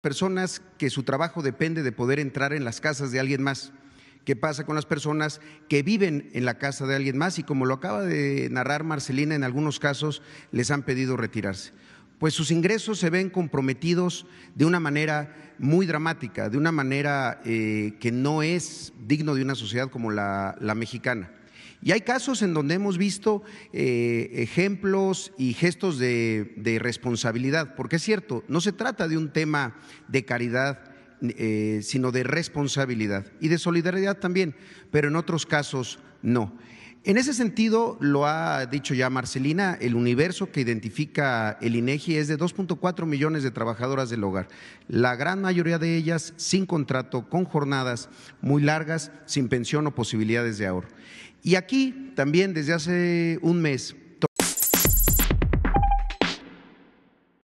personas que su trabajo depende de poder entrar en las casas de alguien más. ¿Qué pasa con las personas que viven en la casa de alguien más? Y como lo acaba de narrar Marcelina, en algunos casos les han pedido retirarse. Pues sus ingresos se ven comprometidos de una manera muy dramática, de una manera eh, que no es digno de una sociedad como la mexicana. Y hay casos en donde hemos visto eh, ejemplos y gestos de, responsabilidad, porque es cierto, no se trata de un tema de caridad eh, sino de responsabilidad y de solidaridad también, pero en otros casos no. En ese sentido, lo ha dicho ya Marcelina, el universo que identifica el INEGI es de 2.4 millones de trabajadoras del hogar, la gran mayoría de ellas sin contrato, con jornadas muy largas, sin pensión o posibilidades de ahorro. Y aquí también desde hace un mes